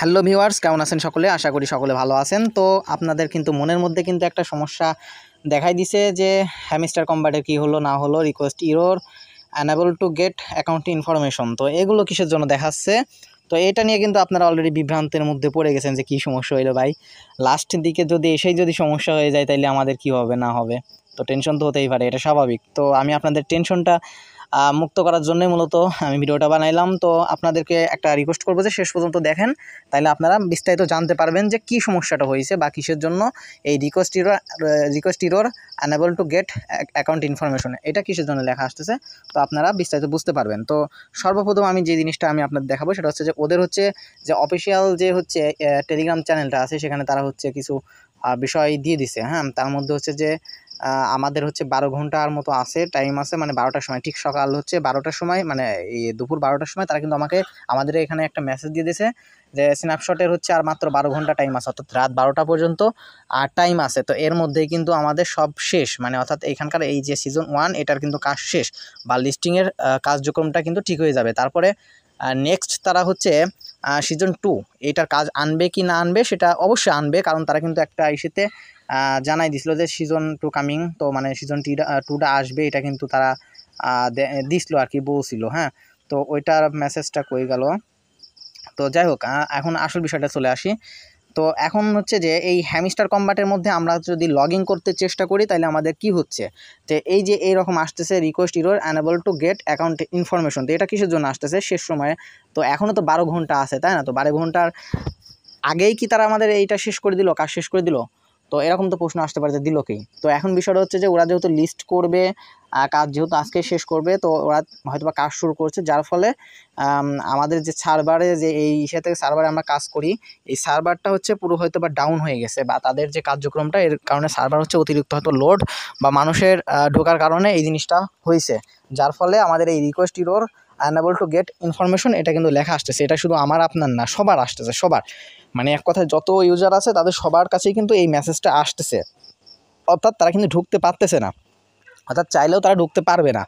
hello viewers কেমন আছেন সকলে আশা করি সকলে ভালো আছেন তো আপনাদের কিন্তু মনের মধ্যে কিন্তু একটা সমস্যা দেখাই দিছে যে হ্যামিস্টার কম্বাটের কি হলো না হলো request error unable to get account information তো এগুলো কিসের জন্য দেখাচ্ছে তো এটা নিয়ে কিন্তু আপনারা অলরেডি বিভ্রান্তের মধ্যে পড়ে গেছেন যে কি সমস্যা হইলো ভাই লাস্ট দিকে যদি এসেই যদি সমস্যা হয়ে যায় তাইলে আমাদের কি হবে না হবে তো টেনশন তো হতেই পারে এটা স্বাভাবিক তো আমি আপনাদের টেনশনটা মুক্ত করার জন্য মূলত আমি ভিডিওটা বানাইলাম তো আপনাদেরকে একটা রিকোয়েস্ট করবো যে শেষ পর্যন্ত দেখেন তাহলে আপনারা বিস্তারিত জানতে পারবেন যে কি সমস্যাটা হয়েছে বা কিসের জন্য এই request error request error unable to get account information এটা কিসের জন্য লেখা আসতেছে তো আপনারা বিস্তারিত বুঝতে পারবেন তো সর্বপ্রথম আমি যে জিনিসটা আমি আপনাদের দেখাবো সেটা হচ্ছে যে ওদের হচ্ছে যে অফিসিয়াল যে হচ্ছে টেলিগ্রাম চ্যানেলটা আছে সেখানে তারা হচ্ছে কিছু বিষয় দিয়ে দিছে হ্যাঁ তার মধ্যে হচ্ছে যে আমাদের হচ্ছে বারো ঘন্টার মতো আছে টাইম আছে মানে বারোটার সময় ঠিক সকাল হচ্ছে বারোটার সময় মানে দুপুর বারোটার সময় তারা কিন্তু আমাকে আমাদের এখানে একটা মেসেজ দিয়ে দিয়েছে যে স্ন্যাপশটের হচ্ছে আর মাত্র বারো ঘন্টা টাইম আছে অর্থাৎ রাত বারোটা পর্যন্ত আর টাইম আছে তো এর মধ্যেই কিন্তু আমাদের সব শেষ মানে অর্থাৎ এখানকার এই যে সিজন ওয়ান এটার কিন্তু কাজ শেষ বা লিস্টিংয়ের কার্যক্রমটা কিন্তু ঠিক হয়ে যাবে তারপরে নেক্সট তারা হচ্ছে সিজন টু এটার কাজ আনবে কি না আনবে সেটা অবশ্যই আনবে কারণ তারা কিন্তু একটা ইস্যুতে জানাই দিছিল যে সিজন টু কামিং তো মানে সিজন টি টুটা আসবে এটা কিন্তু তারা দিছিল আর কি বলছিল হ্যাঁ তো ওইটার মেসেজটা কই গেল তো যাই হোক এখন আসল বিষয়টা চলে আসি তো এখন হচ্ছে যে এই হ্যামিস্টার কম্বাটের মধ্যে আমরা যদি লগ করতে চেষ্টা করি তাহলে আমাদের কি হচ্ছে যে এই যে এইরকম আসতেছে request error unable to get account information তো এটা কিসের জন্য আসতেছে শেষ সময়ে তো এখনও তো বারো ঘন্টা আছে তাই না তো বারো ঘন্টার আগেই কি তারা আমাদের এইটা শেষ করে দিল কাজ শেষ করে দিল তো এরকম তো প্রশ্ন আসতে পারে যে দিল কি তো এখন বিষয়টা হচ্ছে যে ওরা যেহেতু লিস্ট করবে কাজ যেহেতু আজকে শেষ করবে তো ওরা হয়তো বা কাজ শুরু করছে যার ফলে আমাদের যে সার্ভারে যে এই ইসে থেকে সার্ভারে আমরা কাজ করি এই সার্ভারটা হচ্ছে পুরো হয়তো বা ডাউন হয়ে গেছে বা তাদের যে কার্যক্রমটা এর কারণে সার্ভার হচ্ছে অতিরিক্ত হয়তো লোড বা মানুষের ঢোকার কারণে এই জিনিসটা হয়েছে যার ফলে আমাদের এই request error unable to get information এটা কিন্তু লেখা আসতেছে এটা শুধু আমার আপনার না সবার আসতেছে সবার মানে এক কথায় যত ইউজার আছে তাদের সবার কাছেই কিন্তু এই মেসেজটা আসতেছে অর্থাৎ তারা কিন্তু ঢুকতে পারতেছে না অর্থাৎ চাইলেও তারা ঢুকতে পারবে না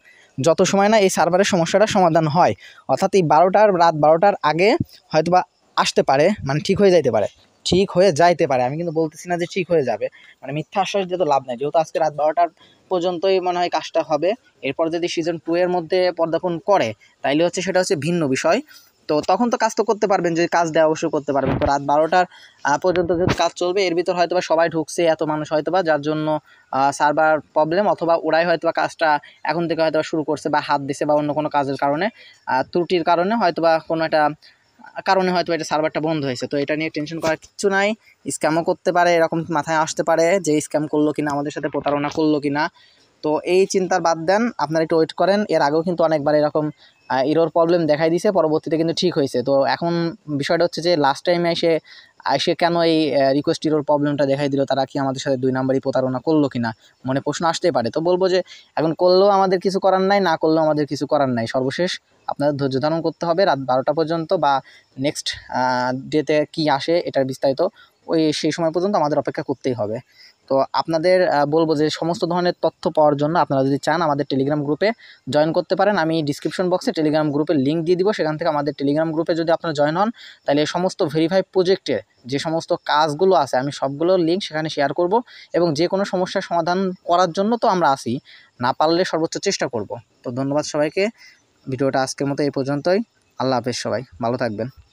যত সময় না এই সার্ভারের সমস্যাটা সমাধান হয় অর্থাৎ এই বারোটার রাত বারোটার আগে হয়তোবা আসতে পারে মানে ঠিক হয়ে যাইতে পারে ঠিক হয়ে যাইতে পারে আমি কিন্তু বলতেছি না যে ঠিক হয়ে যাবে মানে মিথ্যা আশ্বাস দিয়ে তো লাভ নেই যেহেতু আজকে রাত বারোটার পর্যন্তই মনে হয় কাজটা হবে এরপর যদি সিজন টু এর মধ্যে পর্দাপণ করে তাইলে হচ্ছে সেটা হচ্ছে ভিন্ন বিষয় তো তখন তো কাজ তো করতে পারবেন যে কাজ দেওয়া অবশ্যই করতে পারবেন তো রাত বারোটার পর্যন্ত যদি কাজ চলবে এর ভিতর হয়তোবা সবাই ঢুকছে এত মানুষ বা যার জন্য সার্ভার প্রবলেম অথবা ওরাই হয়তোবা কাজটা এখন থেকে হয়তো শুরু করছে বা হাত দিছে বা অন্য কোনো কাজের কারণে ত্রুটির কারণে হয়তোবা কোনো একটা কারণে হয়তো এটা সার্ভারটা বন্ধ হয়েছে তো এটা নিয়ে টেনশন করার কিছু নাই স্ক্যামও করতে পারে এরকম মাথায় আসতে পারে যে স্ক্যাম করলো কিনা আমাদের সাথে প্রতারণা করলো কিনা তো এই চিন্তার বাদ দেন আপনারা একটু ওয়েট করেন এর আগেও কিন্তু অনেকবার এরকম ইরোর প্রবলেম দেখাই দিছে পরবর্তীতে কিন্তু ঠিক হয়েছে তো এখন বিষয়টা হচ্ছে যে লাস্ট টাইমে এসে এসে কেন এই রিকোয়েস্ট ইরোর প্রবলেমটা দেখাই দিল তারা কি আমাদের সাথে দুই নাম্বারই প্রতারণা করলো কি না মনে প্রশ্ন আসতেই পারে তো বলবো যে এখন করলেও আমাদের কিছু করার নাই না করলেও আমাদের কিছু করার নাই সর্বশেষ আপনাদের ধৈর্য ধারণ করতে হবে রাত বারোটা পর্যন্ত বা নেক্সট ডেতে কি আসে এটার বিস্তারিত ওই সেই সময় পর্যন্ত আমাদের অপেক্ষা করতেই হবে তো আপনাদের বলবো যে সমস্ত ধরনের তথ্য পাওয়ার জন্য আপনারা যদি চান আমাদের টেলিগ্রাম গ্রুপে জয়েন করতে পারেন আমি ডিসক্রিপশন বক্সে টেলিগ্রাম গ্রুপের লিঙ্ক দিয়ে দিব সেখান থেকে আমাদের টেলিগ্রাম গ্রুপে যদি আপনারা জয়েন হন তাহলে সমস্ত ভেরিফাই প্রজেক্টের যে সমস্ত কাজগুলো আছে আমি সবগুলোর লিঙ্ক সেখানে শেয়ার করব এবং যে কোনো সমস্যার সমাধান করার জন্য তো আমরা আসি না পারলে সর্বোচ্চ চেষ্টা করব তো ধন্যবাদ সবাইকে ভিডিওটা আজকের মতো এই পর্যন্তই আল্লাহ হাফেজ সবাই ভালো থাকবেন